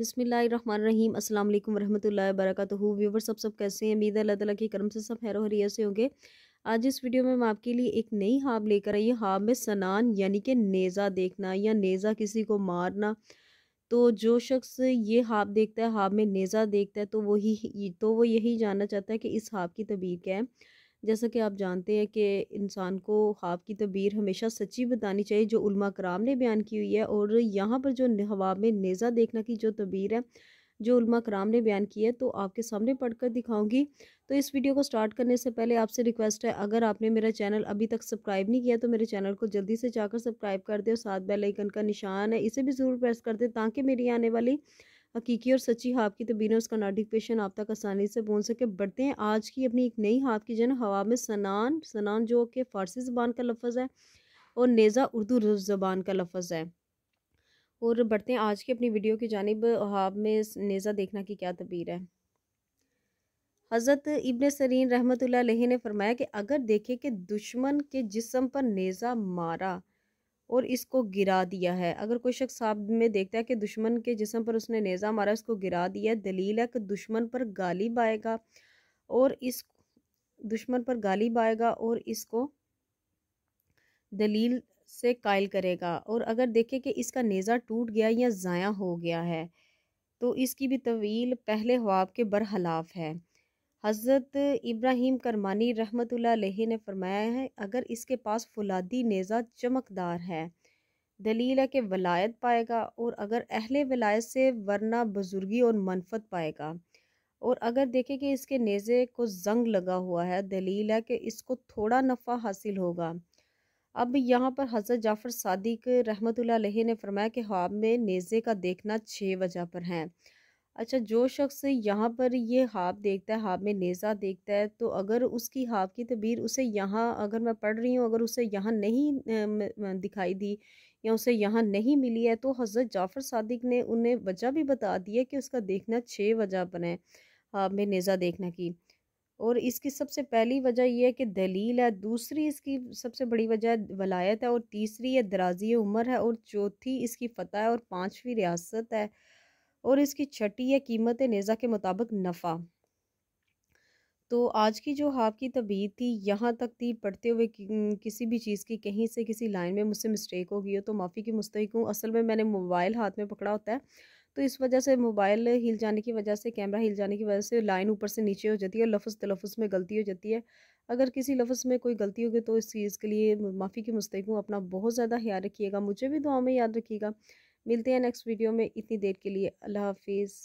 बिसमीम अस्सलाम वालेकुम रहमतुल्लाहि व व्यूवर सब सब कैसे हैं उम्मीद अल्लाह ताला के करम से सब हैर हरिया से होंगे आज इस वीडियो में मैं आपके लिए एक नई हाब लेकर आई हाब में सनान यानी कि नेज़ा देखना या नेज़ा किसी को मारना तो जो शख्स ये हाब देखता है हाब में नेज़ा देखता है तो वही तो वो यही जानना चाहता है कि इस हाब की तबीर क्या है जैसा कि आप जानते हैं कि इंसान को ख्वाब की तबीर हमेशा सच्ची बतानी चाहिए जो उलमा कराम ने बयान की हुई है और यहाँ पर जो हवा में नेज़ा देखना की जो तबीर है जो उल्मा कराम ने बयान की है तो आपके सामने पढ़कर दिखाऊंगी तो इस वीडियो को स्टार्ट करने से पहले आपसे रिक्वेस्ट है अगर आपने मेरा चैनल अभी तक सब्सक्राइब नहीं किया तो मेरे चैनल को जल्दी से जाकर सब्सक्राइब कर दें और साथ बेल आइकन का निशान है इसे भी ज़रूर प्रेस कर दें ताकि मेरी आने वाली हकीकी और सच्ची हाफ की तबीन उसका नाटिक पेशन आप तक आसानी से पहुँच सके बढ़ते हैं आज की अपनी एक नई हाफ की जन हवा में सनान सनान जो कि फ़ारसी ज़बान का लफज है और नेज़ा उर्दू ज़बान का लफज है और बढ़ते हैं आज की अपनी वीडियो की जानब हाब में नेज़ा देखना की क्या तबीर है हज़रत इबन सरीन रहमत ने फरमाया कि अगर देखे कि दुश्मन के जिसम पर नेज़ा मारा और इसको गिरा दिया है अगर कोई शख्स साहब में देखता है कि दुश्मन के जिसम पर उसने नेज़ा मारा इसको गिरा दिया दलील है कि दुश्मन पर गालिब आएगा और इस दुश्मन पर गालिब आएगा और इसको दलील से कायल करेगा और अगर देखे कि इसका नेज़ा टूट गया या ज़ाया हो गया है तो इसकी भी तवील पहले ख्वाब के बरहलाफ है हज़रत इब्राहिम करमानी रहमत ने फरमाया है अगर इसके पास फुलादी नेज़ा चमकदार है दलील है कि वलायत पाएगा और अगर अहल वलायत से वरना बुजुर्गी और मनफत पाएगा और अगर देखें कि इसके नेज़े को जंग लगा हुआ है दलील है कि इसको थोड़ा नफ़ा हासिल होगा अब यहाँ पर हज़रत जाफ़र सदक रहमत ने फरमाया कि ख्वाब में नेज़े का देखना छः वजह पर हैं अच्छा जो शख्स यहाँ पर ये हाफ देखता है हाफ में नेज़ा देखता है तो अगर उसकी हाफ की तबीर उसे यहाँ अगर मैं पढ़ रही हूँ अगर उसे यहाँ नहीं दिखाई दी या उसे यहाँ नहीं मिली है तो हज़रत जाफ़र सादिक ने उन्हें वजह भी बता दी है कि उसका देखना छः वजह बनाए हाफ में नेज़ा देखने की और इसकी सबसे पहली वजह यह है कि दलील है दूसरी इसकी सबसे बड़ी वजह वलायत है और तीसरी यह दराजी उम्र है और चौथी इसकी फ़तह है और पाँचवीं रियासत है और इसकी छठी या कीमत नेज़ा के मुताबिक नफ़ा तो आज की जो आपकी तबीयत थी यहाँ तक थी पढ़ते हुए किसी भी चीज़ की कहीं से किसी लाइन में मुझसे मिस्टेक हो गई हो तो माफ़ी की मुस्तक हूँ असल में मैंने मोबाइल हाथ में पकड़ा होता है तो इस वजह से मोबाइल हिल जाने की वजह से कैमरा हिल जाने की वजह से लाइन ऊपर से नीचे हो जाती है और लफ्ज़ तलफ़ में गलती हो जाती है अगर किसी लफ्ज़ में कोई गलती होगी तो इस चीज़ के लिए माफ़ी की मुस्तक हूँ अपना बहुत ज़्यादा ख्याल रखिएगा मुझे भी दुआ में याद रखिएगा मिलते हैं नेक्स्ट वीडियो में इतनी देर के लिए अल्लाह हाफिज़